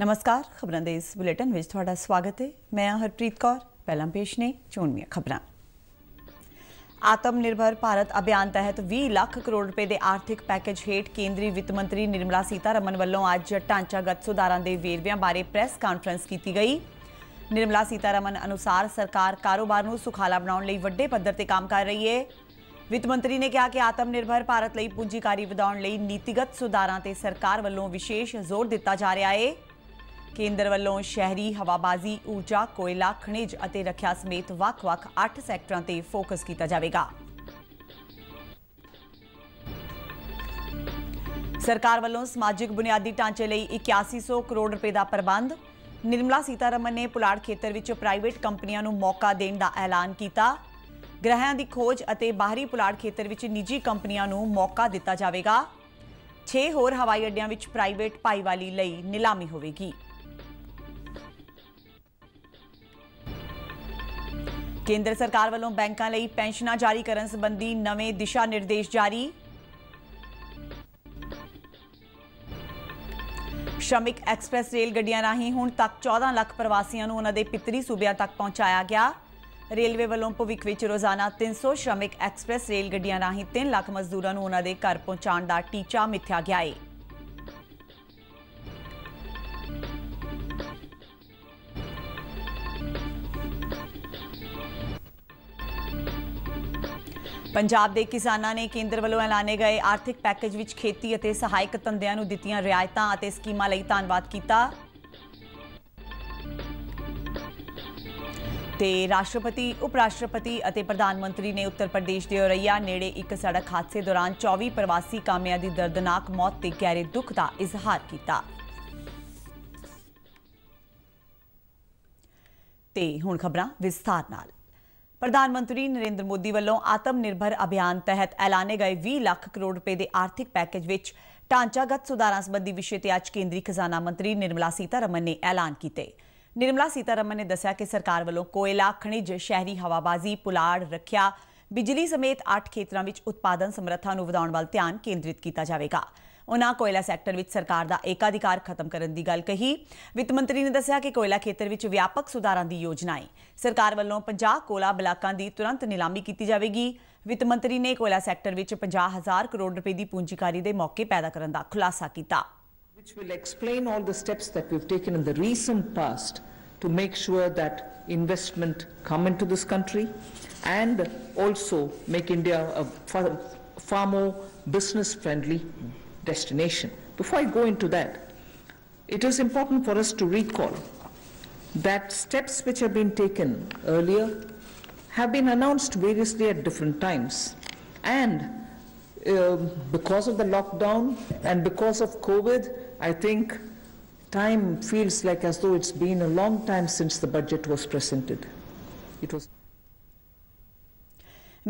ਨਮਸਕਾਰ ਖਬਰਾਂ ਦੇ ਇਸ ਬੁਲੇਟਿਨ ਵਿੱਚ ਤੁਹਾਡਾ ਸਵਾਗਤ ਹੈ ਮੈਂ ਹਰਪ੍ਰੀਤ ਕੌਰ ਪਹਿਲਾਂ ਪੇਸ਼ ਨੇ ਚੋਣਵੀਆਂ ਖਬਰਾਂ ਆਤਮ ਨਿਰਭਰ ਭਾਰਤ ਅਭਿਆਨ ਤਹਿਤ 20 ਲੱਖ ਕਰੋੜ ਰੁਪਏ ਦੇ ਆਰਥਿਕ ਪੈਕੇਜ ਹੇਠ ਕੇਂਦਰੀ ਵਿੱਤ ਮੰਤਰੀ ਨਿਰਮਲਾ ਸੀਤਾਰਮਨ ਵੱਲੋਂ ਅੱਜ ਢਾਂਚਾਗਤ ਸੁਧਾਰਾਂ ਦੇ ਵੇਰਵਿਆਂ ਬਾਰੇ ਪ੍ਰੈਸ ਕਾਨਫਰੰਸ ਕੀਤੀ ਗਈ ਨਿਰਮਲਾ ਸੀਤਾਰਮਨ ਅਨੁਸਾਰ ਸਰਕਾਰ ਕਾਰੋਬਾਰ ਨੂੰ ਸੁਖਾਲਾ ਬਣਾਉਣ ਲਈ ਵੱਡੇ ਪੱਧਰ ਤੇ ਕੰਮ ਕਰ ਰਹੀ ਹੈ ਵਿੱਤ ਮੰਤਰੀ ਨੇ ਕਿਹਾ ਕਿ ਆਤਮ ਨਿਰਭਰ ਭਾਰਤ ਲਈ ਪੂੰਜੀਕਾਰੀ ਵਧਾਉਣ ਲਈ ਨੀਤੀਗਤ ਸੁਧਾਰਾਂ ਤੇ ਸਰਕਾਰ ਵੱਲੋਂ ਵਿਸ਼ੇਸ਼ ਜ਼ੋਰ ਦਿੱਤਾ ਜਾ ਰਿਹਾ ਹੈ ਕੇਂਦਰ ਵੱਲੋਂ ਸ਼ਹਿਰੀ ਹਵਾਬਾਜ਼ੀ, ਊਰਜਾ, ਕੋਇਲਾ, ਖਣਿਜ ਅਤੇ ਰੱਖਿਆ ਸਮੇਤ ਵੱਖ-ਵੱਖ 8 ਸੈਕਟਰਾਂ ਤੇ ਫੋਕਸ ਕੀਤਾ ਜਾਵੇਗਾ। ਸਰਕਾਰ ਵੱਲੋਂ ਸਮਾਜਿਕ ਬੁਨਿਆਦੀ ਢਾਂਚੇ ਲਈ 8100 ਕਰੋੜ ਰੁਪਏ ਦਾ ਪ੍ਰਬੰਧ ਨਿਰਮਲਾ ਸੀਤਾਰਮਨ ਨੇ ਪੁਲਾੜ ਖੇਤਰ ਵਿੱਚ ਪ੍ਰਾਈਵੇਟ ਕੰਪਨੀਆਂ ਨੂੰ ਮੌਕਾ ਦੇਣ ਦਾ ਐਲਾਨ ਕੀਤਾ ਗ੍ਰਹਿਆਂ ਦੀ ਖੋਜ ਅਤੇ ਬਾਹਰੀ ਪੁਲਾੜ ਖੇਤਰ ਵਿੱਚ ਨਿੱਜੀ ਕੰਪਨੀਆਂ ਨੂੰ ਮੌਕਾ ਦਿੱਤਾ ਜਾਵੇਗਾ 6 ਹੋਰ ਹਵਾਈ ਅੱਡਿਆਂ ਵਿੱਚ ਪ੍ਰਾਈਵੇਟ ਭਾਈਵਾਲੀ ਲਈ ਨਿਲਾਮੀ ਹੋਵੇਗੀ ਕੇਂਦਰ ਸਰਕਾਰ ਵੱਲੋਂ ਬੈਂਕਾਂ ਲਈ ਪੈਨਸ਼ਨਾਂ ਜਾਰੀ ਕਰਨ ਸੰਬੰਧੀ ਨਵੇਂ ਦਿਸ਼ਾ ਨਿਰਦੇਸ਼ ਜਾਰੀ ਸ਼ਮਿਕ ਐਕਸਪ੍ਰੈਸ ਰੇਲ ਗੱਡੀਆਂ ਰਾਹੀਂ ਹੁਣ ਤੱਕ 14 ਲੱਖ ਪ੍ਰਵਾਸੀਆਂ ਨੂੰ ਉਹਨਾਂ ਦੇ ਪਿਤਰੀ ਸੂਬਿਆਂ ਤੱਕ ਪਹੁੰਚਾਇਆ ਗਿਆ ਰੇਲਵੇ ਵੱਲੋਂ ਭਵਿੱਖ ਵਿੱਚ ਰੋਜ਼ਾਨਾ 300 ਸ਼ਮਿਕ ਐਕਸਪ੍ਰੈਸ ਰੇਲ ਗੱਡੀਆਂ ਰਾਹੀਂ 3 ਲੱਖ ਮਜ਼ਦੂਰਾਂ ਨੂੰ ਉਹਨਾਂ ਦੇ ਘਰ ਪਹੁੰਚਾਉਣ ਦਾ ਟੀਚਾ ਮਿੱਥਿਆ ਗਿਆ ਹੈ ਪੰਜਾਬ ਦੇ ਕਿਸਾਨਾਂ ਨੇ ਕੇਂਦਰ ਵੱਲੋਂ ਐਲਾਨੇ ਗਏ ਆਰਥਿਕ ਪੈਕੇਜ ਵਿੱਚ ਖੇਤੀ ਅਤੇ ਸਹਾਇਕ ਧੰਦਿਆਂ ਨੂੰ ਦਿੱਤੀਆਂ ਰਿਆਇਤਾਂ ਅਤੇ ਸਕੀਮਾਂ ਲਈ ਧੰਨਵਾਦ ਕੀਤਾ ਤੇ ਰਾਸ਼ਟਰਪਤੀ ਉਪ ਰਾਸ਼ਟਰਪਤੀ ਅਤੇ ਪ੍ਰਧਾਨ ਮੰਤਰੀ ਨੇ ਉੱਤਰ ਪ੍ਰਦੇਸ਼ ਦੇ ਔਰਈਆ ਨੇੜੇ ਇੱਕ ਸੜਕ ਹਾਦਸੇ ਦੌਰਾਨ 24 ਪ੍ਰਵਾਸੀ ਕਾਮਿਆਂ ਦੀ ਦਰਦਨਾਕ ਮੌਤ ਤੇ ਗਹਿਰੇ ਦੁੱਖ ਦਾ ਇਜ਼ਹਾਰ ਕੀਤਾ ਤੇ ਹੁਣ ਖਬਰਾਂ ਵਿਸਥਾਰ ਨਾਲ ਪ੍ਰਧਾਨ ਮੰਤਰੀ ਨਰਿੰਦਰ ਮੋਦੀ ਵੱਲੋਂ ਆਤਮ ਨਿਰਭਰ ਅਭਿਆਨ ਤਹਿਤ ਐਲਾਨੇ ਗਏ 20 ਲੱਖ ਕਰੋੜ ਰੁਪਏ ਦੇ ਆਰਥਿਕ ਪੈਕੇਜ ਵਿੱਚ ਢਾਂਚਾਗਤ ਸੁਧਾਰਾਂ ਸੰਬੰਧੀ ਵਿਸ਼ੇ ਤੇ ਅੱਜ ਕੇਂਦਰੀ ਖਜ਼ਾਨਾ ਮੰਤਰੀ ਨਿਰਮਲਾ ਸੀਤਾਰਮਨ ਨੇ ਐਲਾਨ ਕੀਤੇ ਨਿਰਮਲਾ ਸੀਤਾਰਮਨ ਨੇ ਦੱਸਿਆ ਕਿ ਸਰਕਾਰ ਵੱਲੋਂ ਕੋਇਲਾ ਖਣਿਜ ਸ਼ਹਿਰੀ ਹਵਾਬਾਜ਼ੀ ਪੁਲਾੜ ਰੱਖਿਆ ਬਿਜਲੀ ਸਮੇਤ 8 ਖੇਤਰਾਂ ਵਿੱਚ ਉਤਪਾਦਨ ਸਮਰੱਥਾ ਨੂੰ ਵਧਾਉਣ ਵੱਲ ਧਿਆਨ ਕੇਂਦਰਿਤ ਕੀਤਾ ਜਾਵੇਗਾ ਉਹਨਾਂ ਕੋਇਲਾ ਸੈਕਟਰ ਵਿੱਚ ਸਰਕਾਰ ਦਾ ਏਕਾਧਿਕਾਰ ਖਤਮ ਕਰਨ ਦੀ ਗੱਲ ਕਹੀ ਵਿੱਤ ਮੰਤਰੀ ਨੇ ਦੱਸਿਆ ਕਿ ਕੋਇਲਾ ਖੇਤਰ ਵਿੱਚ ਵਿਆਪਕ ਸੁਧਾਰਾਂ ਦੀ ਯੋਜਨਾ ਹੈ ਸਰਕਾਰ ਵੱਲੋਂ 50 ਕੋਲਾ ਬਲਾਕਾਂ ਦੀ ਤੁਰੰਤ ਨਿਲਾਮੀ ਕੀਤੀ ਜਾਵੇਗੀ ਵਿੱਤ ਮੰਤਰੀ ਨੇ ਕੋਇਲਾ ਸੈਕਟਰ ਵਿੱਚ 50000 ਕਰੋੜ ਰੁਪਏ ਦੀ ਪੂੰਜੀਕਾਰੀ ਦੇ ਮੌਕੇ ਪੈਦਾ ਕਰਨ ਦਾ ਖੁਲਾਸਾ ਕੀਤਾ which will explain all the steps that we've taken in the recent past to make sure that investment come into this country and also make India a far, far more business friendly destination. Before I go into that, it is important for us to recall that steps which have been taken earlier have been announced variously at different times. And uh, because of the lockdown and because of COVID, I think time feels like as though it's been a long time since the budget was presented. It was.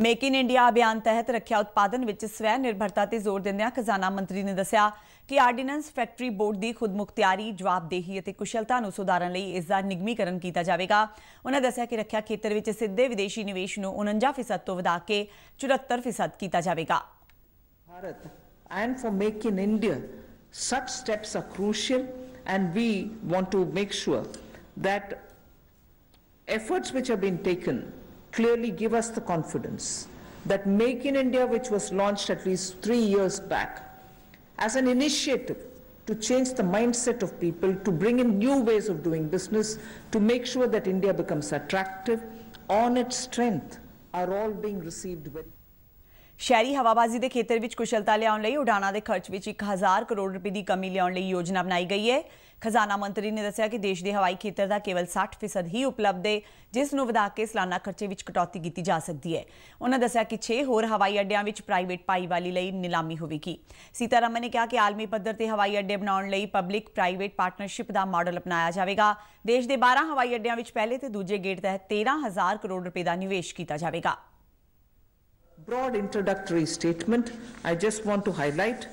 Make in India ਅਭਿਆਨ ਤਹਿਤ ਰੱਖਿਆ ਉਤਪਾਦਨ ਵਿੱਚ ਸਵੈ ਨਿਰਭਰਤਾ ਤੇ ਜ਼ੋਰ ਦਿੰਦਿਆਂ ਖਜ਼ਾਨਾ ਮੰਤਰੀ ਨੇ ਦੱਸਿਆ ਕਿ ਆਰਡੀਨੈਂਸ ਫੈਕਟਰੀ ਬੋਰਡ ਦੀ ਖੁਦਮੁਖਤਿਆਰੀ ਜਵਾਬਦੇਹੀ ਅਤੇ ਕੁਸ਼ਲਤਾ ਨੂੰ ਸੁਧਾਰਨ ਲਈ ਇਸ ਦਾ ਨਿਗਮੀਕਰਨ ਕੀਤਾ ਜਾਵੇਗਾ ਉਹਨਾਂ ਦੱਸਿਆ ਕਿ ਰੱਖਿਆ ਖੇਤਰ ਵਿੱਚ ਸਿੱਧੇ ਵਿਦੇਸ਼ੀ ਨਿਵੇਸ਼ ਨੂੰ 49% ਤੋਂ ਵਧਾ ਕੇ 74% ਕੀਤਾ ਜਾਵੇਗਾ ਭਾਰਤ and for make in India such steps are crucial and we want to make sure that efforts which have been taken clearly give us the confidence that Make in India, which was launched at least three years back, as an initiative to change the mindset of people, to bring in new ways of doing business, to make sure that India becomes attractive on its strength, are all being received with. ਸ਼ਹਿਰੀ ਹਵਾਬਾਜ਼ੀ ਦੇ ਖੇਤਰ ਵਿੱਚ ਕੁਸ਼ਲਤਾ ਲਿਆਉਣ ਲਈ ਉਡਾਣਾ ਦੇ ਖਰਚ ਵਿੱਚ 1000 ਕਰੋੜ ਰੁਪਏ ਦੀ ਕਮੀ ਲਿਆਉਣ ਲਈ ਯੋਜਨਾ ਬਣਾਈ ਗਈ ਹੈ ਖਜ਼ਾਨਾ ਮੰਤਰੀ ਨੇ ਦੱਸਿਆ ਕਿ ਦੇਸ਼ ਦੇ ਹਵਾਈ ਖੇਤਰ ਦਾ ਕੇਵਲ 60% ਹੀ ਉਪਲਬਧ ਹੈ ਜਿਸ ਨੂੰ ਵਧਾ ਕੇ ਸਾਲਾਨਾ ਖਰਚੇ ਵਿੱਚ ਕਟੌਤੀ ਕੀਤੀ ਜਾ ਸਕਦੀ ਹੈ ਉਹਨਾਂ ਦੱਸਿਆ ਕਿ 6 ਹੋਰ ਹਵਾਈ ਅੱਡਿਆਂ ਵਿੱਚ ਪ੍ਰਾਈਵੇਟ ਪਾਈ ਵਾਲੀ ਲਈ ਨਿਲਾਮੀ ਹੋਵੇਗੀ ਸੀਤਾਰਮਨ ਨੇ ਕਿਹਾ ਕਿ ਆਲਮੀ ਪੱਧਰ ਤੇ ਹਵਾਈ ਅੱਡੇ ਬਣਾਉਣ ਲਈ ਪਬਲਿਕ ਪ੍ਰਾਈਵੇਟ ਪਾਰਟਨਰਸ਼ਿਪ ਦਾ ਮਾਡਲ ਅਪਣਾਇਆ ਜਾਵੇਗਾ ਦੇਸ਼ ਦੇ 12 ਹਵਾਈ ਅੱਡਿਆਂ ਵਿੱਚ ਪਹਿਲੇ ਤੇ ਦੂਜੇ ਗੇਟ ਤਹਿਤ 13000 ਕਰੋੜ ਰੁਪਏ ਦਾ ਨਿਵੇਸ਼ ਕੀਤਾ ਜਾਵੇਗਾ broad introductory statement, I just want to highlight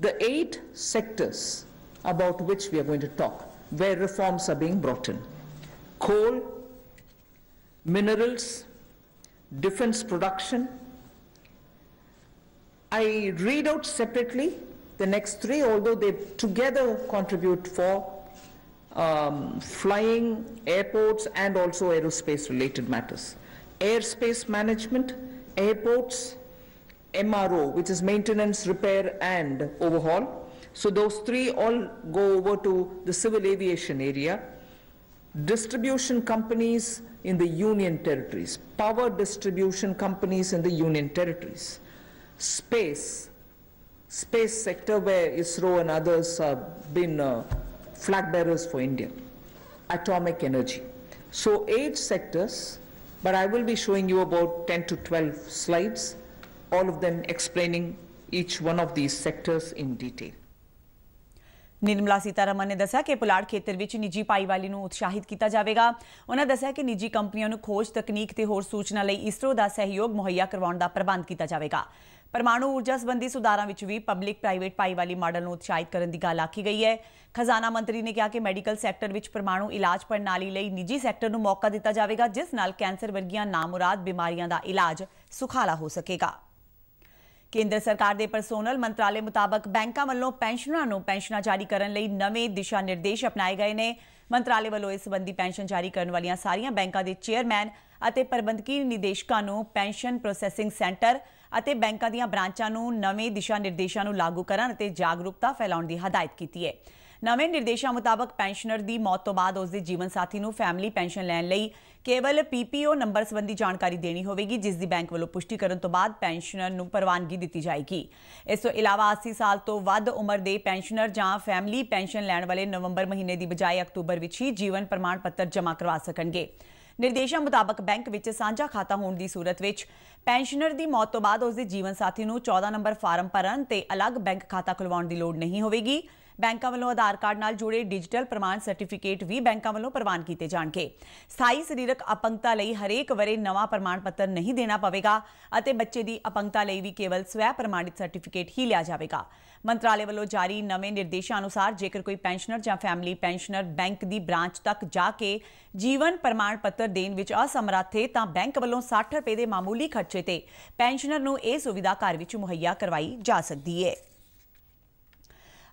the eight sectors about which we are going to talk, where reforms are being brought in coal, minerals, defense production. I read out separately the next three, although they together contribute for um, flying, airports, and also aerospace related matters airspace management, airports, MRO, which is maintenance, repair, and overhaul. So those three all go over to the civil aviation area. Distribution companies in the union territories, power distribution companies in the union territories, space, space sector where ISRO and others have been uh, flag bearers for India, atomic energy. So eight sectors but I will be showing you about 10 to 12 slides, all of them explaining each one of these sectors in detail. Nirmala Sitharaman ਨੇ ਦੱਸਿਆ ਕਿ ਪੁਲਾੜ ਖੇਤਰ ਵਿੱਚ ਨਿੱਜੀ ਪਾਈਵਾਲੀ ਨੂੰ ਉਤਸ਼ਾਹਿਤ ਕੀਤਾ ਜਾਵੇਗਾ ਉਹਨਾਂ ਦੱਸਿਆ ਕਿ ਨਿੱਜੀ ਕੰਪਨੀਆਂ ਨੂੰ ਖੋਜ ਤਕਨੀਕ ਤੇ ਹੋਰ ਸੂਚਨਾ ਲਈ ਇਸਰੋ ਦਾ ਸਹਿਯੋਗ ਮੁਹੱਈਆ ਕਰਵਾਉਣ ਦਾ ਪ੍ਰਬੰਧ ਕੀਤਾ ਜਾਵੇਗਾ ਪਰਮਾਣੂ ਊਰਜਾ ਸੰਬੰਧੀ ਸੁਧਾਰਾਂ ਵਿੱਚ ਵੀ ਪਬਲਿਕ ਪ੍ਰਾਈਵੇਟ ਵਾਲੀ ਮਾਡਲ ਨੂੰ ਉਤਸ਼ਾਹਿਤ ਕਰਨ ਦੀ ਗੱਲ ਆਖੀ ਗਈ ਹੈ ਖਜ਼ਾਨਾ ਮੰਤਰੀ ਨੇ ਕਿਹਾ ਕਿ ਮੈਡੀਕਲ ਸੈਕਟਰ ਵਿੱਚ ਪਰਮਾਣੂ ਇਲਾਜ ਪ੍ਰਣਾਲੀ ਲਈ ਨਿੱਜੀ ਸੈਕਟਰ ਨੂੰ ਮੌਕਾ ਦਿੱਤਾ ਜਾਵੇਗਾ ਜਿਸ ਨਾਲ ਕੈਂਸਰ ਵਰਗੀਆਂ ਨਾਮੁਰਾਦ ਬਿਮਾਰੀਆਂ ਦਾ ਇਲਾਜ ਸੁਖਾਲਾ ਹੋ ਸਕੇਗਾ ਕੇਂਦਰ ਸਰਕਾਰ ਦੇ ਪਰਸੋਨਲ ਮੰਤਰਾਲੇ ਮੁਤਾਬਕ ਬੈਂਕਾਂ ਵੱਲੋਂ ਪੈਨਸ਼ਨਰਾਂ ਨੂੰ ਪੈਨਸ਼ਨਾਂ ਜਾਰੀ ਕਰਨ ਲਈ ਨਵੇਂ ਦਿਸ਼ਾ ਨਿਰਦੇਸ਼ ਅਪਣਾਏ ਗਏ ਨੇ ਮੰਤਰਾਲੇ ਵੱਲੋਂ ਇਸ ਸੰਬੰਧੀ ਪੈਨਸ਼ਨ ਜਾਰੀ ਕਰਨ ਵਾਲੀਆਂ ਸਾਰੀਆਂ ਬੈਂਕਾਂ ਦੇ ਚੇਅਰਮੈਨ ਅਤੇ ਪ੍ਰਬੰਧਕੀ ਨਿਦੇਸ਼ਕਾਂ ਨੂੰ ਪੈਨਸ਼ਨ ਪ੍ਰੋਸੈਸਿੰਗ ਸੈਂਟਰ ਅਤੇ ਬੈਂਕਾਂ ਦੀਆਂ ਬ੍ਰਾਂਚਾਂ ਨੂੰ ਨਵੇਂ ਦਿਸ਼ਾ ਨਿਰਦੇਸ਼ਾਂ ਨੂੰ ਲਾਗੂ ਕਰਨ ਅਤੇ ਜਾਗਰੂਕਤਾ ਫੈਲਾਉਣ ਦੀ ਹਦਾਇਤ ਕੀਤੀ ਹੈ ਨਵੇਂ ਨਿਰਦੇਸ਼ਾਂ ਮੁਤਾਬਕ ਪੈਨਸ਼ਨਰ ਦੀ ਮੌਤ ਤੋਂ ਬਾਅਦ ਉਸ ਦੇ ਜੀਵਨ ਸਾਥੀ ਨੂੰ ਫੈਮਿਲੀ ਪੈਨਸ਼ਨ ਲੈਣ ਲਈ ਕੇਵਲ ਪੀਪੀਓ ਨੰਬਰ ਸੰਬੰਧੀ ਜਾਣਕਾਰੀ ਦੇਣੀ ਹੋਵੇਗੀ ਜਿਸ ਦੀ ਬੈਂਕ ਵੱਲੋਂ ਪੁਸ਼ਟੀ ਕਰਨ ਤੋਂ ਬਾਅਦ ਪੈਨਸ਼ਨਰ ਨੂੰ ਪਰਵਾਨਗੀ ਦਿੱਤੀ ਜਾਏਗੀ ਇਸ ਤੋਂ ਇਲਾਵਾ 80 ਸਾਲ ਤੋਂ ਵੱਧ ਉਮਰ ਦੇ ਪੈਨਸ਼ਨਰ ਜਾਂ ਫੈਮਿਲੀ ਪੈਨਸ਼ਨ ਲੈਣ ਵਾਲੇ ਨਵੰਬਰ ਮਹੀਨੇ ਦੀ ਬਜਾਏ ਅਕਤੂਬਰ ਵਿੱਚ ਹੀ ਜੀਵਨ ਪ੍ਰਮਾਣ ਪੱਤਰ ਜਮ੍ਹਾਂ ਕਰਵਾ ਸਕਣਗੇ ਨਿਰਦੇਸ਼ਾਂ ਮੁਤਾਬਕ ਬੈਂਕ ਵਿੱਚ ਸਾਂਝਾ ਖਾਤਾ ਹੋਣ ਦੀ ਸੂਰਤ ਵਿੱਚ ਪੈਨਸ਼ਨਰ ਦੀ ਮੌਤ ਤੋਂ ਬਾਅਦ ਉਸ ਦੇ ਜੀਵਨ ਸਾਥੀ ਨੂੰ 14 ਨੰਬਰ ਫਾਰਮ ਭਰਨ ਤੇ ਅਲੱਗ ਬੈਂਕ ਖਾਤਾ ਖੁਲਵਾਉਣ ਦੀ ਲੋੜ ਨਹੀਂ ਹੋਵੇਗੀ ਬੈਂਕਾਂ ਵੱਲੋਂ ਆਧਾਰ ਕਾਰਡ ਨਾਲ ਜੁੜੇ ਡਿਜੀਟਲ ਪ੍ਰਮਾਣ ਸਰਟੀਫਿਕੇਟ ਵੀ ਬੈਂਕਾਂ ਵੱਲੋਂ ਪ੍ਰਵਾਨ ਕੀਤੇ ਜਾਣਗੇ ਸਥਾਈ ਸਰੀਰਕ ਅਪੰਗਤਾ ਲਈ ਹਰੇਕ ਵਰੇ ਨਵਾਂ ਪ੍ਰਮਾਣ ਪੱਤਰ ਨਹੀਂ ਦੇਣਾ ਪਵੇਗਾ ਅਤੇ ਬੱਚੇ ਦੀ ਅਪੰਗਤਾ ਲਈ ਵੀ ਕੇਵਲ ਸਵੈ ਪ੍ਰਮਾਣਿਤ ਸਰਟੀਫਿਕੇਟ ਹੀ ਲਿਆ ਜਾਵੇਗਾ ਮੰਤਰਾਲੇ ਵੱਲੋਂ ਜਾਰੀ ਨਵੇਂ ਨਿਰਦੇਸ਼ਾਂ ਅਨੁਸਾਰ ਜੇਕਰ ਕੋਈ ਪੈਨਸ਼ਨਰ ਜਾਂ ਫੈਮਿਲੀ ਪੈਨਸ਼ਨਰ ਬੈਂਕ ਦੀ ਬ੍ਰਾਂਚ ਤੱਕ ਜਾ ਕੇ ਜੀਵਨ ਪ੍ਰਮਾਣ ਪੱਤਰ ਦੇਣ ਵਿੱਚ ਅਸਮਰੱਥ ਹੈ ਤਾਂ ਬੈਂਕ ਵੱਲੋਂ 60 ਰੁਪਏ ਦੇ ਮਾਮੂਲੀ ਖਰਚੇ ਤੇ ਪੈਨਸ਼ਨਰ ਨੂੰ ਇਹ ਸੁਵਿਧਾ ਘਰ ਵਿੱਚ ਮੁਹੱਈਆ ਕਰਵਾਈ ਜਾ ਸਕਦੀ ਹੈ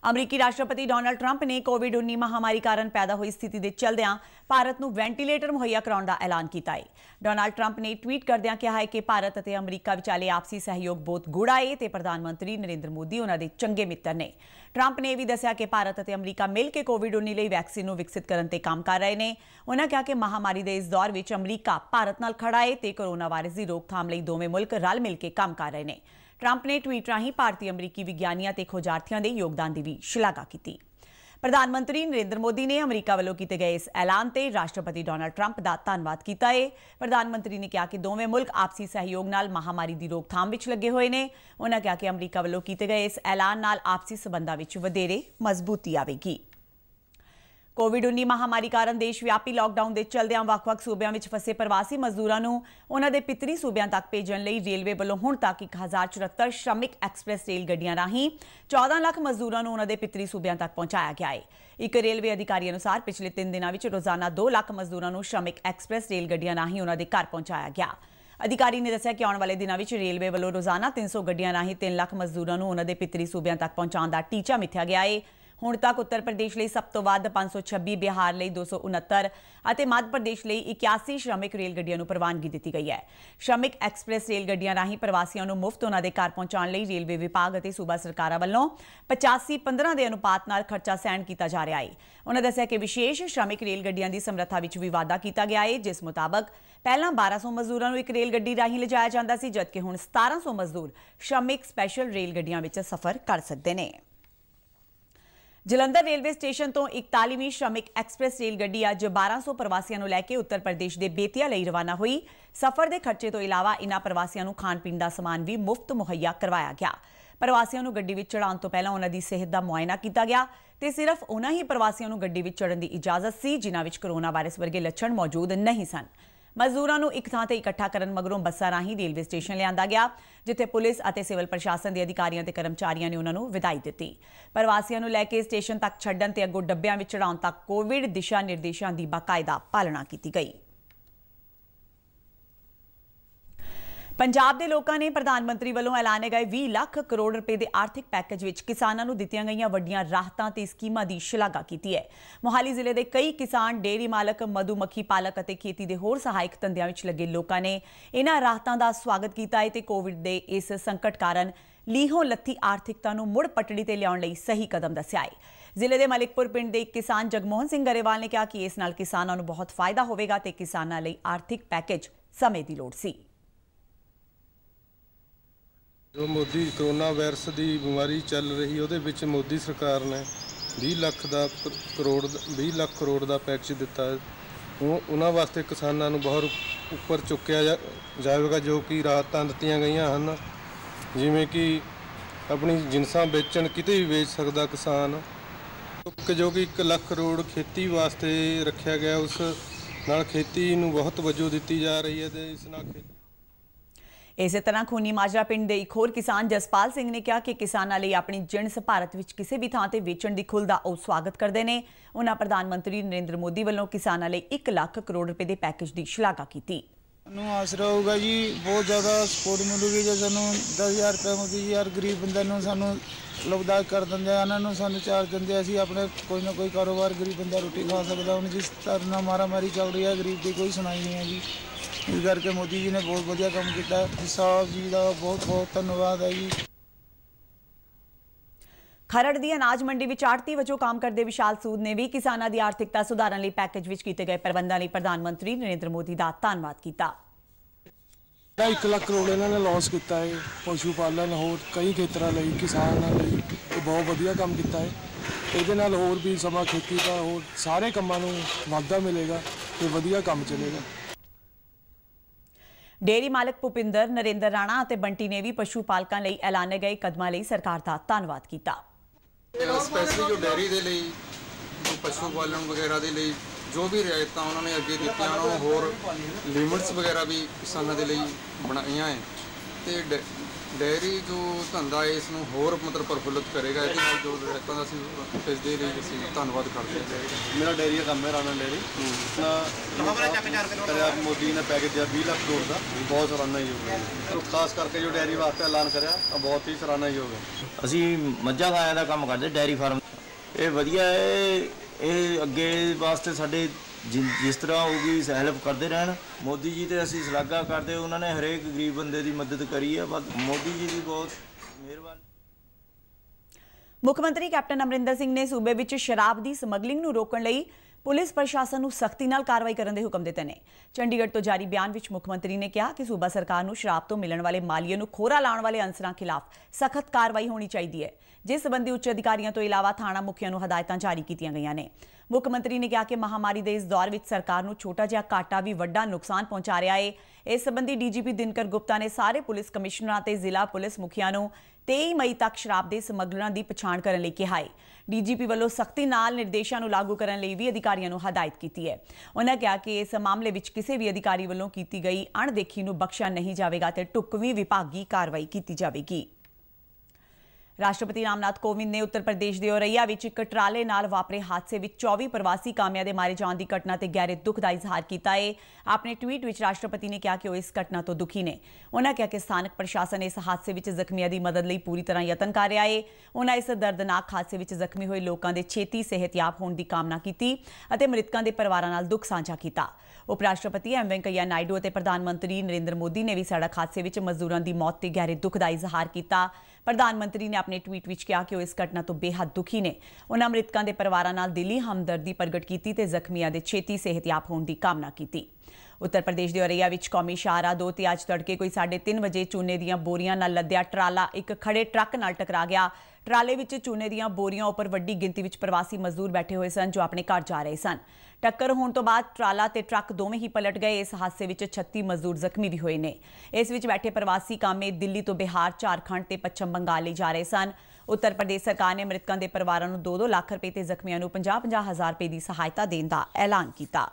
ਅਮਰੀਕੀ ਰਾਸ਼ਟਰਪਤੀ ਡੋਨਲਡ ਟਰੰਪ ਨੇ ਕੋਵਿਡ-19 ਮਹਾਮਾਰੀ ਕਾਰਨ ਪੈਦਾ ਹੋਈ ਸਥਿਤੀ ਦੇ ਚਲਦਿਆਂ ਭਾਰਤ ਨੂੰ ਵੈਂਟੀਲੇਟਰ ਮੁਹੱਈਆ ਕਰਾਉਣ ਦਾ ਐਲਾਨ ਕੀਤਾ ਹੈ ਡੋਨਲਡ ਟਰੰਪ ਨੇ ਟਵੀਟ ਕਰਦਿਆਂ ਕਿਹਾ ਹੈ ਕਿ ਭਾਰਤ ਅਤੇ ਅਮਰੀਕਾ ਵਿਚਾਲੇ ਆਪਸੀ ਸਹਿਯੋਗ ਬਹੁਤ ਗੂੜਾ ਹੈ ਤੇ ਪ੍ਰਧਾਨ ਮੰਤਰੀ ਨਰਿੰਦਰ ਮੋਦੀ ਉਹਨਾਂ ਦੇ ਚੰਗੇ ਮਿੱਤਰ ਨੇ ਟਰੰਪ ਨੇ ਵੀ ਦੱਸਿਆ ਕਿ ਭਾਰਤ ਅਤੇ ਅਮਰੀਕਾ ਮਿਲ ਕੇ ਕੋਵਿਡ-19 ਲਈ ਵੈਕਸੀਨ ਨੂੰ ਵਿਕਸਿਤ ਕਰਨ ਤੇ ਕੰਮ ਕਰ ਰਹੇ ਨੇ ਉਹਨਾਂ ਕਿਹਾ ਕਿ ਮਹਾਮਾਰੀ ਦੇ ਇਸ ਦੌਰ ਵਿੱਚ ਅਮਰੀਕਾ ਭਾਰਤ ਨਾਲ ਖੜਾ ਹੈ ਤੇ ਕੋਰੋਨਾ ਵਾਇਰਸ ਦੀ ਰੋਕਥਾਮ ਲਈ ਦੋਵੇਂ ਮੁਲਕ ਰਲ ਮਿਲ ਕੇ ਕੰਮ ਕਰ ਰਹੇ ਨੇ ਟਰੰਪ ਨੇ ਟਵੀਟ ਰਾਹੀਂ ਭਾਰਤੀ ਅਮਰੀਕੀ ਵਿਗਿਆਨੀਆਂ ਤੇ ਖੋਜਾਰਥੀਆਂ ਦੇ ਯੋਗਦਾਨ ਦੀ ਵੀ ਸ਼ਲਾਘਾ ਕੀਤੀ ਪ੍ਰਧਾਨ ਮੰਤਰੀ ਨਰਿੰਦਰ ਮੋਦੀ ਨੇ ਅਮਰੀਕਾ ਵੱਲੋਂ ਕੀਤੇ ਗਏ ਇਸ ਐਲਾਨ ਤੇ ਰਾਸ਼ਟਰਪਤੀ ਡੋਨਲਡ ਟਰੰਪ ਦਾ ਧੰਨਵਾਦ ਕੀਤਾ ਹੈ ਪ੍ਰਧਾਨ ਮੰਤਰੀ ਨੇ ਕਿਹਾ ਕਿ ਦੋਵੇਂ ਮੁਲਕ ਆਪਸੀ ਸਹਿਯੋਗ ਨਾਲ ਮਹਾਮਾਰੀ ਦੀ ਰੋਕਥਾਮ ਵਿੱਚ ਲੱਗੇ ਹੋਏ ਨੇ ਉਹਨਾਂ ਕਿਹਾ ਕਿ ਅਮਰੀਕਾ ਵੱਲੋਂ ਕੀਤੇ ਗਏ ਇਸ ਐਲਾਨ ਨਾਲ ਆਪਸੀ ਸਬੰਧਾਂ ਵਿੱਚ ਵਧੇਰੇ ਮਜ਼ਬੂਤੀ ਆਵੇਗੀ ਕੋਵਿਡ-19 ਮਹਾਮਾਰੀ ਕਾਰਨ ਦੇਸ਼ ਵਿਆਪੀ ਲਾਕਡਾਊਨ ਦੇ ਚਲਦਿਆਂ ਵੱਖ-ਵੱਖ ਸੂਬਿਆਂ ਵਿੱਚ ਫਸੇ ਪ੍ਰਵਾਸੀ ਮਜ਼ਦੂਰਾਂ ਨੂੰ ਉਹਨਾਂ ਦੇ ਪਿਤਰੀ ਸੂਬਿਆਂ ਤੱਕ ਭੇਜਣ ਲਈ ਰੇਲਵੇ ਵੱਲੋਂ ਹੁਣ ਤੱਕ 1074 ਸ਼੍ਰਮਿਕ ਐਕਸਪ੍ਰੈਸ ਰੇਲ ਗੱਡੀਆਂ ਰਾਹੀਂ 14 ਲੱਖ ਮਜ਼ਦੂਰਾਂ ਨੂੰ ਉਹਨਾਂ ਦੇ ਪਿਤਰੀ ਸੂਬਿਆਂ ਤੱਕ ਪਹੁੰਚਾਇਆ ਗਿਆ ਹੈ ਇੱਕ ਰੇਲਵੇ ਅਧਿਕਾਰੀ ਅਨੁਸਾਰ ਪਿਛਲੇ 3 ਦਿਨਾਂ ਵਿੱਚ ਰੋਜ਼ਾਨਾ 2 ਲੱਖ ਮਜ਼ਦੂਰਾਂ ਨੂੰ ਸ਼੍ਰਮਿਕ ਐਕਸਪ੍ਰੈਸ ਰੇਲ ਗੱਡੀਆਂ ਰਾਹੀਂ ਉਹਨਾਂ ਦੇ ਘਰ ਪਹੁੰਚਾਇਆ ਗਿਆ ਅਧਿਕਾਰੀ ਨੇ ਦੱਸਿਆ ਕਿ ਆਉਣ ਵਾਲੇ ਦਿਨਾਂ ਵਿੱਚ ਰੇਲਵੇ ਵੱਲੋਂ ਰੋਜ਼ਾਨਾ 300 ਗੱਡੀਆਂ ਰਾਹੀਂ 3 ਲੱਖ ਮਜ਼ਦੂਰਾਂ ਨੂੰ ਉਹਨਾਂ ਦੇ ਪਿਤਰੀ ਸੂਬਿਆਂ ਤੱਕ ਪਹੁੰਚਾਉਣ ਦਾ ਟੀਚਾ ਮਿੱਥਿਆ ਗਿਆ ਹੈ ਹੁਣ ਤੱਕ ਉੱਤਰ ਪ੍ਰਦੇਸ਼ ਲਈ ਸਭ ਤੋਂ ਵੱਧ 526 ਬਿਹਾਰ ਲਈ 269 ਅਤੇ ਮੱਧ ਪ੍ਰਦੇਸ਼ ਲਈ 81 ਸ਼੍ਰਮਿਕ ਰੇਲ ਗੱਡੀਆਂ ਨੂੰ ਪ੍ਰਵਾਨਗੀ ਦਿੱਤੀ ਗਈ ਹੈ ਸ਼੍ਰਮਿਕ ਐਕਸਪ੍ਰੈਸ ਰੇਲ ਗੱਡੀਆਂ ਰਾਹੀਂ ਪ੍ਰਵਾਸੀਆਂ ਨੂੰ ਮੁਫਤ ਉਹਨਾਂ ਦੇ ਘਰ ਪਹੁੰਚਾਉਣ ਲਈ ਰੇਲਵੇ ਵਿਭਾਗ ਅਤੇ ਸੂਬਾ ਸਰਕਾਰਾਂ ਵੱਲੋਂ 85 15 ਦੇ ਅਨੁਪਾਤ ਨਾਲ ਖਰਚਾ ਸਹਿਣ ਕੀਤਾ ਜਾ ਰਿਹਾ ਹੈ ਉਹਨਾਂ ਦੱਸਿਆ ਕਿ ਵਿਸ਼ੇਸ਼ ਸ਼੍ਰਮਿਕ ਰੇਲ ਗੱਡੀਆਂ ਦੀ ਸਮਰੱਥਾ ਵਿੱਚ ਵੀ ਵਾਅਦਾ ਕੀਤਾ ਗਿਆ ਹੈ ਜਿਸ ਮੁਤਾਬਕ ਪਹਿਲਾਂ 1200 ਮਜ਼ਦੂਰਾਂ ਨੂੰ ਇੱਕ ਰੇਲ ਗੱਡੀ ਰਾਹੀਂ ਲਿਜਾਇਆ ਜਾਂਦਾ ਸੀ ਜਦਕਿ ਹੁਣ 1700 ਮਜ਼ਦੂਰ ਸ਼੍ਰਮਿਕ ਸਪੈਸ਼ਲ ਰੇਲ ਗੱਡੀਆਂ ਵਿੱਚ ਸਫ਼ਰ ਕਰ ਸਕਦੇ ਨੇ ਜਲੰਧਰ ਰੇਲਵੇ ਸਟੇਸ਼ਨ ਤੋਂ 41ਵੀਂ ਸ਼੍ਰਮਿਕ ਐਕਸਪ੍ਰੈਸ ਰੇਲ ਗੱਡੀ ਅੱਜ 1200 ਪ੍ਰਵਾਸੀਆਂ ਨੂੰ ਲੈ ਕੇ ਉੱਤਰ ਪ੍ਰਦੇਸ਼ ਦੇ ਬੇਤੀਆ ਲਈ ਰਵਾਨਾ ਹੋਈ ਸਫ਼ਰ ਦੇ ਖਰਚੇ ਤੋਂ ਇਲਾਵਾ ਇਨ੍ਹਾਂ ਪ੍ਰਵਾਸੀਆਂ ਨੂੰ ਖਾਣ ਪੀਣ ਦਾ ਸਮਾਨ ਵੀ ਮੁਫਤ ਮੁਹੱਈਆ ਕਰਵਾਇਆ ਗਿਆ ਪ੍ਰਵਾਸੀਆਂ ਨੂੰ ਗੱਡੀ ਵਿੱਚ ਚੜਾਉਣ ਤੋਂ ਪਹਿਲਾਂ ਉਹਨਾਂ ਦੀ ਸਿਹਤ ਦਾ ਮੁਆਇਨਾ ਕੀਤਾ ਗਿਆ ਤੇ ਸਿਰਫ ਉਹਨਾਂ ਹੀ ਪ੍ਰਵਾਸੀਆਂ ਨੂੰ ਗੱਡੀ ਵਿੱਚ ਚੜਨ ਦੀ ਇਜਾਜ਼ਤ ਸੀ ਜਿਨ੍ਹਾਂ ਵਿੱਚ ਕੋਰੋਨਾ ਵਾਇਰਸ ਵਰਗੇ ਲੱਛਣ ਮੌਜੂਦ ਨਹੀਂ ਸਨ ਮਜ਼ਦੂਰਾਂ ਨੂੰ ਇੱਕ ਥਾਂ ਤੇ ਇਕੱਠਾ ਕਰਨ ਮਗਰੋਂ ਬੱਸਾਂ ਰਾਹੀਂ ਰੇਲਵੇ ਸਟੇਸ਼ਨ ਲਿਆਂਦਾ ਗਿਆ ਜਿੱਥੇ ਪੁਲਿਸ ਅਤੇ ਸਿਵਲ ਪ੍ਰਸ਼ਾਸਨ ਦੇ ਅਧਿਕਾਰੀਆਂ ਤੇ ਕਰਮਚਾਰੀਆਂ ਨੇ ਉਹਨਾਂ ਨੂੰ ਵਿਦਾਈ ਦਿੱਤੀ ਪ੍ਰਵਾਸੀਆਂ ਨੂੰ ਲੈ ਕੇ ਸਟੇਸ਼ਨ ਤੱਕ ਛੱਡਣ ਤੇ ਅੱਗੋਂ ਡੱਬਿਆਂ ਵਿੱਚ ਚੜਾਉਣ ਤੱਕ ਕੋਵਿਡ ਦਿਸ਼ਾ ਨਿਰਦੇਸ਼ਾਂ ਦੀ ਬਾਕਾਇਦਾ ਪਾਲਣਾ ਕੀਤੀ ਗਈ ਪੰਜਾਬ ਦੇ ਲੋਕਾਂ ਨੇ ਪ੍ਰਧਾਨ ਮੰਤਰੀ ਵੱਲੋਂ ਐਲਾਨੇ ਗਏ 20 ਲੱਖ ਕਰੋੜ ਰੁਪਏ ਦੇ ਆਰਥਿਕ ਪੈਕੇਜ ਵਿੱਚ ਕਿਸਾਨਾਂ ਨੂੰ ਦਿੱਤੀਆਂ ਗਈਆਂ ਵੱਡੀਆਂ ਰਾਹਤਾਂ ਤੇ ਸਕੀਮਾਂ ਦੀ ਸ਼ਲਾਘਾ ਕੀਤੀ ਹੈ। ਮੋਹਾਲੀ ਜ਼ਿਲ੍ਹੇ ਦੇ ਕਈ ਕਿਸਾਨ ਡੇਰੀ ਮਾਲਕ, ਮਧੂਮੱਖੀ ਪਾਲਕ ਅਤੇ ਖੇਤੀ ਦੇ ਹੋਰ ਸਹਾਇਕ ਧੰਦਿਆਂ ਵਿੱਚ ਲੱਗੇ ਲੋਕਾਂ ਨੇ ਇਹਨਾਂ ਰਾਹਤਾਂ ਦਾ ਸਵਾਗਤ ਕੀਤਾ ਹੈ ਤੇ ਕੋਵਿਡ ਦੇ ਇਸ ਸੰਕਟ ਕਾਰਨ ਲੀਹੋ ਲੱਥੀ ਆਰਥਿਕਤਾ ਨੂੰ ਮੁੜ ਪਟੜੀ ਤੇ ਲਿਆਉਣ ਲਈ ਸਹੀ ਕਦਮ ਦੱਸਿਆ ਹੈ ਜ਼ਿਲ੍ਹੇ ਦੇ ਮਲਿਕਪੁਰ ਪਿੰਡ ਦੇ ਕਿਸਾਨ ਜਗਮੋਹਨ ਸਿੰਘ ਗਰੇਵਾਲ ਨੇ ਕਿਹਾ ਕਿ ਇਸ ਨਾਲ ਕਿਸਾਨਾਂ ਨੂੰ ਬਹੁਤ ਫਾਇਦਾ ਹੋਵੇਗਾ ਤੇ ਕਿਸਾਨਾਂ ਲਈ ਆਰਥਿਕ ਪੈਕੇਜ ਸਮੇਂ ਦੀ ਲੋੜ ਸੀ ਜੋ ਮੋਦੀ ਕਰੋਨਾ ਵਾਇਰਸ ਦੀ ਬਿਮਾਰੀ ਚੱਲ ਰਹੀ ਉਹਦੇ ਵਿੱਚ ਮੋਦੀ ਸਰਕਾਰ ਨੇ 20 ਲੱਖ ਦਾ ਕਰੋੜ 20 ਲੱਖ ਕਰੋੜ ਦਾ ਪੈਕੇਜ ਦਿੱਤਾ ਉਹ ਉਹਨਾਂ ਵਾਸਤੇ ਕਿਸਾਨਾਂ ਨੂੰ ਬਹੁਤ ਉੱਪਰ ਚੁੱਕਿਆ ਜਾਵੇਗਾ ਜੋ ਕਿ ਰਾਹਤਾਂ ਦਿੱਤੀਆਂ ਗਈਆਂ ਹਨ ਜਿਵੇਂ ਕਿ ਆਪਣੀ ਜਿੰਸਾਂ ਵੇਚਣ ਕਿਤੇ ਵੀ ਵੇਚ ਸਕਦਾ ਕਿਸਾਨ ਜੋ ਕਿ 1 ਲੱਖ ਕਰੋੜ ਖੇਤੀ ਵਾਸਤੇ ਰੱਖਿਆ ਗਿਆ ਉਸ ਨਾਲ ਖੇਤੀ ਨੂੰ ਬਹੁਤ ਵਜੂ ਦਿੱਤੀ ਜਾ ਰਹੀ ਹੈ ਤੇ ਇਸ ਨਾਲ ਇਸੇ ਤਰ੍ਹਾਂ ਖੂਨੀ ਮਾਜਰਾ ਪਿੰਡ ਦੇ ਇੱਕ ਹੋਰ ਕਿਸਾਨ ਜਸਪਾਲ ਸਿੰਘ ਨੇ ਕਿਹਾ ਕਿ ਕਿਸਾਨਾਂ ਲਈ ਆਪਣੀ ਜਿਣਸ ਭਾਰਤ ਵਿੱਚ ਕਿਸੇ ਵੀ ਥਾਂ ਤੇ ਵੇਚਣ ਦੀ ਖੁੱਲਦਾ ਦਾ ਉਹ ਸਵਾਗਤ ਕਰਦੇ ਨੇ ਉਹਨਾਂ ਪ੍ਰਧਾਨ ਮੰਤਰੀ ਨਰਿੰਦਰ ਮੋਦੀ ਵੱਲੋਂ ਕਿਸਾਨਾਂ ਲਈ 1 ਲੱਖ ਕਰੋੜ ਰੁਪਏ ਦੇ ਪੈਕੇਜ ਦੀ ਸ਼ਲਾਘਾ ਕੀਤੀ ਨੂੰ ਆਸਰਾ ਹੋਊਗਾ ਜੀ ਬਹੁਤ ਜ਼ਿਆਦਾ ਸਪੋਰਟ ਮਿਲੂਗੀ ਜੇ ਸਾਨੂੰ 10000 ਰੁਪਏ ਮੋਦੀ ਜੀ ਯਾਰ ਗਰੀਬ ਬੰਦੇ ਨੂੰ ਸਾਨੂੰ ਲਬਦਾ ਕਰ ਦਿੰਦੇ ਆ ਇਹਨਾਂ ਨੂੰ ਸਾਨੂੰ ਚਾਰ ਦਿੰਦੇ ਅਸੀਂ ਆਪਣੇ ਕੋਈ ਨਾ ਕੋਈ ਕਾਰੋਬਾਰ ਗਰੀਬ ਬੰਦਾ ਰੋਟੀ ਖਾ ਸਕਦਾ ਹੁਣ ਜਿਸ ਤਰ੍ਹਾਂ ਮਾਰਾ ਮਾਰੀ ਚੱਲ ਰਹੀ ਹੈ ਗਰੀਬ ਦੀ ਕੋਈ ਸੁਣਾਈ ਨਹੀਂ ਹੈ ਜੀ ਇਸ ਕਰਕੇ ਮੋਦੀ ਜੀ ਨੇ ਬਹੁਤ ਵਧੀਆ ਕੰਮ ਕੀਤਾ ਸਾਹਿਬ ਜੀ ਦਾ ਬਹੁਤ ਬਹੁਤ ਧੰਨਵਾਦ ਹੈ ਜੀ ਖਰੜ ਦੀ ਅਨਾਜ ਮੰਡੀ ਵਿੱਚ ਆੜਤੀ ਵਜੋਂ ਕੰਮ ਕਰਦੇ ਵਿਸ਼ਾਲ ਸੂਦ ਨੇ ਵੀ ਕਿਸਾਨਾਂ ਦੀ ਆਰਥਿਕਤਾ ਸੁਧਾਰਨ ਲਈ ਪੈਕੇਜ ਵਿੱਚ ਕੀਤੇ ਗਏ ਪ੍ਰਬੰਧਾਂ ਲਈ ਪ੍ਰਧਾਨ ਮੰਤਰੀ ਨਰਿੰਦਰ ਮੋਦੀ ਦਾ ਧੰਨਵਾਦ ਕੀਤਾ। 1 ਲੱਖ ਕਰੋੜ ਇਹਨਾਂ ਨੇ ਲਾਂਚ ਕੀਤਾ ਹੈ ਪਸ਼ੂ ਪਾਲਣ ਹੋਰ ਕਈ ਖੇਤਰਾਂ ਲਈ ਕਿਸਾਨਾਂ ਲਈ ਇਹ ਬਹੁਤ ਵਧੀਆ ਕੰਮ ਕੀਤਾ ਹੈ ਇਹਦੇ ਨਾਲ ਹੋਰ ਵੀ ਸਮਾਂ ਖੇਤੀ ਦਾ ਹੋਰ ਸਾਰੇ ਕੰਮਾਂ ਨੂੰ ਵਾਧਾ ਮਿਲੇਗਾ ਤੇ ਵਧੀਆ ਕੰਮ ਚੱਲੇਗਾ ਡੇਰੀ ਮਾਲਕ ਭੁਪਿੰਦਰ ਨਰਿੰਦਰ ਰਾਣਾ ਅਤੇ ਬੰਟੀ ਨੇ ਵੀ ਪਸ਼ੂ ਪਾਲਕਾਂ ਲਈ ਐਲਾਨੇ ਗਏ ਕਦਮਾਂ ਲਈ ਸਰਕਾਰ ਦਾ ਧੰਨਵਾਦ ਕੀਤਾ ਸਪੈਸ਼ਲੀ ਜੋ ਡੇਰੀ ਦੇ ਲਈ ਪਸ਼ੂ ਪਾਲਣ ਵਗੈਰਾ ਦੇ ਲਈ ਜੋ ਵੀ ਰਿਆਇਤਾਂ ਉਹਨਾਂ ਨੇ ਅੱਗੇ ਦਿੱਤੀਆਂ ਉਹਨਾਂ ਹੋਰ ਲਿਮਿਟਸ ਵਗੈਰਾ ਵੀ ਕਿਸਾਨਾਂ ਦੇ ਲਈ ਬਣਾਈਆਂ ਹੈ ਤੇ ਡੇਰੀ ਜੋ ਧੰਦਾ ਇਸ ਨੂੰ ਹੋਰ ਮਤਲਬ ਪਰਫੁੱਲਤ ਕਰੇਗਾ ਇਹਦੇ ਨਾਲ ਜੋ ਲੋਕਾਂ ਦਾ ਅਸੀਂ ਇਸ ਦੇ ਲਈ ਅਸੀਂ ਧੰਨਵਾਦ ਕਰਦੇ ਹਾਂ ਮੇਰਾ ਡੇਰੀ ਦਾ ਕੰਮ ਹੈ ਰਾਣਾ ਡੇਅਰੀ ਨਾ ਮੋਦੀ ਨੇ ਪੈਕੇਜ ਦਿਆ 20 ਲੱਖ ਕਰੋੜ ਦਾ ਬਹੁਤ ਸਰਾਨਾ ਹੀ ਹੋਗਾ ਤੇ ਖਾਸ ਕਰਕੇ ਜੋ ਡੇਰੀ ਵਾਸਤੇ ਐਲਾਨ ਕਰਿਆ ਬਹੁਤ ਹੀ ਸਰਾਨਾ ਹੀ ਹੋਗਾ ਅਸੀਂ ਮੱਝਾਂ ਗਾਇਆਂ ਦਾ ਕੰਮ ਕਰਦੇ ਡੇਰੀ ਫਾਰਮ ਇਹ ਵਧੀਆ ਹੈ ਇਹ ਅੱਗੇ ਵਾਸਤੇ ਸਾਡੇ ਜਿਸ ਤਰ੍ਹਾਂ ਹੋਊਗੀ ਹੈਲਪ ਕਰਦੇ ਰਹਿਣ ਮੋਦੀ ਜੀ ਤੇ ਅਸੀਂ ਸਲਾਗਾ ਕਰਦੇ ਉਹਨਾਂ ਨੇ ਹਰੇਕ ਗਰੀਬ ਬੰਦੇ ਦੀ ਮਦਦ ਕਰੀ ਹੈ ਮੋਦੀ ਜੀ ਦੀ ਬਹੁਤ ਮਿਹਰਬਾਨੀ ਮੁੱਖ ਮੰਤਰੀ ਕੈਪਟਨ ਅਮਰਿੰਦਰ ਸਿੰਘ ਨੇ ਸੂਬੇ ਵਿੱਚ ਸ਼ਰਾਬ ਦੀ ਸਮਗਲਿੰਗ ਨੂੰ ਰੋਕਣ ਲਈ ਪੁਲਿਸ ਪ੍ਰਸ਼ਾਸਨ ਨੂੰ ਸਖਤੀ ਨਾਲ ਕਾਰਵਾਈ ਕਰਨ ਦੇ ਹੁਕਮ ਦਿੱਤੇ ਨੇ ਚੰਡੀਗੜ੍ਹ ਤੋਂ ਜਾਰੀ ਬਿਆਨ ਵਿੱਚ ਮੁੱਖ ਮੰਤਰੀ ਨੇ ਕਿਹਾ ਕਿ ਸੂਬਾ ਸਰਕਾਰ ਨੂੰ ਸ਼ਰਾਬ ਤੋਂ ਮਿਲਣ ਵਾਲੇ ਮਾਲੀਏ ਨੂੰ ਖੋਰਾ ਲਾਉਣ ਵਾਲੇ ਅੰਸਰਾਂ ਖਿਲਾਫ ਸਖਤ ਕਾਰਵਾਈ ਹੋਣੀ ਚਾਹੀਦੀ ਹੈ ਜਿਸ ਸੰਬੰਧੀ ਉੱਚ ਅਧਿਕਾਰੀਆਂ ਤੋਂ ਇਲਾਵਾ ਥਾਣਾ ਮੁਖੀਆਂ ਨੂੰ ਹਦਾਇਤਾਂ ਜਾਰੀ ਕੀਤੀਆਂ ਗਈਆਂ ਨੇ ਮੁੱਖ ਮੰਤਰੀ ਨੇ ਕਿਹਾ ਕਿ ਮਹਾਮਾਰੀ ਦੇ ਇਸ ਦੌਰ ਵਿੱਚ ਸਰਕਾਰ ਨੂੰ ਛੋਟਾ ਜਿਹਾ ਕਾਟਾ ਵੀ ਵੱਡਾ ਨੁਕਸਾਨ ਪਹੁੰਚਾ ਰਿਹਾ ਹੈ ਇਸ ਸੰਬੰਧੀ ਡੀਜੀਪੀ ਦਿਨਕਰ ਗੁਪਤਾ ਨੇ ਸਾਰੇ ਪੁਲਿਸ ਕਮਿਸ਼ਨਰਾਂ ਤੇ ਜ਼ਿਲ੍ਹਾ ਪੁਲਿਸ ਮੁਖੀਆਂ ਨੂੰ 23 ਮਈ ਤੱਕ ਸ਼ਰਾਬ ਦੇ ਸਮਗਲਰਾਂ ਦੀ ਪਛਾਣ ਕਰਨ ਲਈ ਕਿਹਾ ਹੈ ਡੀਜੀਪੀ ਵੱਲੋਂ ਸਖਤੀ ਨਾਲ ਨਿਰਦੇਸ਼ਾਂ ਨੂੰ ਲਾਗੂ ਕਰਨ ਲਈ ਵੀ ਅਧਿਕਾਰੀਆਂ ਨੂੰ ਹਦਾਇਤ ਕੀਤੀ ਹੈ ਉਹਨਾਂ ਕਿਹਾ ਕਿ ਇਸ ਮਾਮਲੇ ਵਿੱਚ ਕਿਸੇ ਵੀ ਅਧਿਕਾਰੀ ਵੱਲੋਂ ਕੀਤੀ ਗਈ ਅਣਦੇਖੀ ਨੂੰ ਬਖਸ਼ਿਆ ਨਹੀਂ ਜਾਵੇਗਾ ਤੇ ਟੁਕਵੀ ਵਿਭਾਗੀ ਕਾਰਵਾਈ ਕੀਤੀ ਜਾਵੇਗੀ ਰਾਸ਼ਟਰਪਤੀ ਰਾਮਨਾਥ ਕੋਵਿੰਦ ਨੇ ਉੱਤਰ ਪ੍ਰਦੇਸ਼ ਦੇ ਔਰਈਆ ਵਿੱਚ ਇੱਕ ਟਰਾਲੇ ਨਾਲ ਵਾਪਰੇ ਹਾਦਸੇ ਵਿੱਚ 24 ਪ੍ਰਵਾਸੀ ਕਾਮਿਆਂ ਦੇ ਮਾਰੇ ਜਾਣ ਦੀ ਘਟਨਾ ਤੇ ਗਹਿਰੇ ਦੁੱਖ ਦਾ ਇਜ਼ਹਾਰ ਕੀਤਾ ਹੈ ਆਪਣੇ ਟਵੀਟ ਵਿੱਚ ਰਾਸ਼ਟਰਪਤੀ ਨੇ ਕਿਹਾ ਕਿ ਉਹ ਇਸ ਘਟਨਾ ਤੋਂ ਦੁਖੀ ਨੇ ਉਹਨਾਂ ਕਿਹਾ ਕਿ ਸਥਾਨਕ ਪ੍ਰਸ਼ਾਸਨ ਇਸ ਹਾਦਸੇ ਵਿੱਚ ਜ਼ਖਮੀਆਂ ਦੀ ਮਦਦ ਲਈ ਪੂਰੀ ਤਰ੍ਹਾਂ ਯਤਨ ਕਰ ਰਿਹਾ ਹੈ ਉਹਨਾਂ ਇਸ ਦਰਦਨਾਕ ਹਾਦਸੇ ਵਿੱਚ ਜ਼ਖਮੀ ਹੋਏ ਲੋਕਾਂ ਦੇ ਛੇਤੀ ਸਿਹਤਯਾਬ ਹੋਣ ਦੀ ਕਾਮਨਾ ਕੀਤੀ ਅਤੇ ਮ੍ਰਿਤਕਾਂ ਦੇ ਪਰਿਵਾਰਾਂ ਨਾਲ ਦੁੱਖ ਸਾਂਝਾ ਕੀਤਾ ਉਪ ਰਾਸ਼ਟਰਪਤੀ ਐਮ ਵੈਂਕਈਆ ਨਾਇਡੂ ਅਤੇ ਪ੍ਰਧਾਨ ਮੰਤਰੀ ਨਰਿੰਦਰ ਮੋਦੀ ਨੇ ਵੀ ਸੜਕ ਹਾਦਸੇ ਵਿੱਚ ਮਜ਼ਦੂਰਾਂ ਦੀ ਮੌਤ ਤੇ ਗਹਿਰੇ ਦੁੱਖ ਦਾ ਇਜ਼ਹਾਰ ਕੀਤਾ ਪ੍ਰਧਾਨ ਮੰਤਰੀ ਨੇ ਆਪਣੇ ਟਵੀਟ ਵਿੱਚ ਕਿਹਾ ਕਿ ਉਹ ਇਸ ਘਟਨਾ ਤੋਂ ਬੇਹੱਦ ਦੁਖੀ ਨੇ ਉਹਨਾਂ ਮ੍ਰਿਤਕਾਂ ਦੇ ਪਰਿਵਾਰਾਂ ਨਾਲ ਦਿਲੀ ਹਮਦਰਦੀ ਪ੍ਰਗਟ ਕੀਤੀ ਤੇ ਜ਼ਖਮੀਆਂ ਦੇ ਛੇਤੀ ਸਿਹਤਯਾਬ ਹੋਣ ਦੀ ਕਾਮਨਾ ਕੀਤੀ ਉੱਤਰ ਪ੍ਰਦੇਸ਼ ਦੇ ਔਰਈਆ ਵਿੱਚ ਕੌਮੀ ਸ਼ਾਹਰਾ 2 ਤੇ ਅੱਜ ਤੜਕੇ ਕੋਈ 3:30 ਵਜੇ ਚੂਨੇ ਦੀਆਂ ਬੋਰੀਆਂ ਨਾਲ ਲੱਦਿਆ ਟਰਾਲਾ ਇੱਕ ਖੜੇ ਟਰੱਕ ਨਾਲ ਟਕਰਾ ਗਿਆ ਟਰਾਲੇ ਵਿੱਚ ਚੂਨੇ ਦੀਆਂ ਬੋਰੀਆਂ ਉੱਪਰ ਵੱਡੀ ਗਿਣਤੀ ਵਿੱਚ ਪ੍ਰਵਾਸੀ ਮਜ਼ਦੂਰ ਬੈਠੇ ਹੋਏ ਸਨ ਜੋ ਆਪਣੇ ਘਰ ਜਾ ਰਹੇ ਸਨ ਟੱਕਰ ਹੋਣ ਤੋਂ ਬਾਅਦ ਟਰਾਲਾ ਤੇ ਟਰੱਕ ਦੋਵੇਂ ਹੀ ਪਲਟ ਗਏ ਇਸ ਹਾਦਸੇ ਵਿੱਚ 36 ਮਜ਼ਦੂਰ ਜ਼ਖਮੀ ਵੀ ਹੋਏ ਨੇ ਇਸ ਵਿੱਚ ਬੈਠੇ ਪ੍ਰਵਾਸੀ ਕਾਮੇ ਦਿੱਲੀ ਤੋਂ ਬਿਹਾਰ ਝਾਰਖੰਡ ਤੇ ਪੱਛਮ ਬੰਗਾਲ ਲਈ ਜਾ ਰਹੇ ਸਨ ਉੱਤਰ ਪ੍ਰਦੇਸ਼ ਸਰਕਾਰ ਨੇ ਮ੍ਰਿਤਕਾਂ ਦੇ ਪਰਿਵਾਰਾਂ ਨੂੰ 2-2 ਲੱਖ ਰੁਪਏ ਤੇ ਜ਼ਖਮੀਆਂ ਨੂੰ 50-50 ਹਜ਼ਾਰ ਰੁਪਏ ਦੀ ਸਹਾਇਤਾ ਦੇਣ ਦਾ ਐਲਾਨ ਕੀਤਾ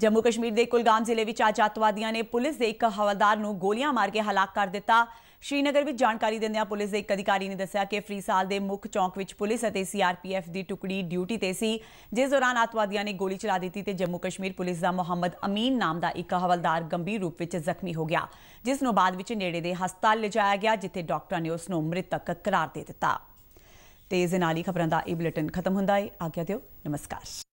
ਜੰਮੂ ਕਸ਼ਮੀਰ ਦੇ ਕੁਲਗਾਮ ਜ਼ਿਲ੍ਹੇ ਵਿੱਚ ਅੱਜ ਅਤਵਾਦੀਆਂ ਨੇ ਪੁਲਿਸ ਦੇ ਇੱਕ ਹਵਲਦਾਰ ਨੂੰ ਗੋਲੀਆਂ ਮਾਰ ਕੇ ਹਲਾਕ ਕਰ ਦਿੱਤਾ ਸ਼੍ਰੀਨਗਰ ਵਿੱਚ ਜਾਣਕਾਰੀ ਦਿੰਦਿਆਂ ਪੁਲਿਸ ਦੇ ਇੱਕ ਅਧਿਕਾਰੀ ਨੇ ਦੱਸਿਆ ਕਿ ਫਰੀਸਾਲ ਦੇ ਮੁੱਖ ਚੌਂਕ ਵਿੱਚ ਪੁਲਿਸ ਅਤੇ ਸੀਆਰਪੀਐਫ ਦੀ ਟੁਕੜੀ ਡਿਊਟੀ ਤੇ ਸੀ ਜਿਸ ਦੌਰਾਨ ਅਤਵਾਦੀਆਂ ਨੇ ਗੋਲੀ ਚਲਾ ਦਿੱਤੀ ਤੇ ਜੰਮੂ ਕਸ਼ਮੀਰ ਪੁਲਿਸ ਦਾ ਮੁਹੰਮਦ ਅਮੀਨ ਨਾਮ ਦਾ ਇੱਕ ਹਵਲਦਾਰ ਗੰਭੀਰ ਰੂਪ ਵਿੱਚ ਜ਼ਖਮੀ ਹੋ ਗਿਆ ਜਿਸ ਨੂੰ ਬਾਅਦ ਵਿੱਚ ਨੇੜੇ ਦੇ ਹਸਪਤਾਲ ਲਿਜਾਇਆ ਗਿਆ ਜਿੱਥੇ ਡਾਕਟਰਾਂ ਨੇ ਉਸ ਨੂੰ ਮ੍ਰਿਤਕ ਕਰਾਰ ਦੇ ਦਿੱਤਾ ਤੇ ਇਸ ਨਾਲ ਹੀ ਖਬਰਾਂ ਦਾ ਇਹ ਬੁਲੇਟਿਨ ਖਤਮ ਹੁੰਦਾ ਹੈ ਆਗਿਆ ਦਿਓ ਨਮਸਕਾਰ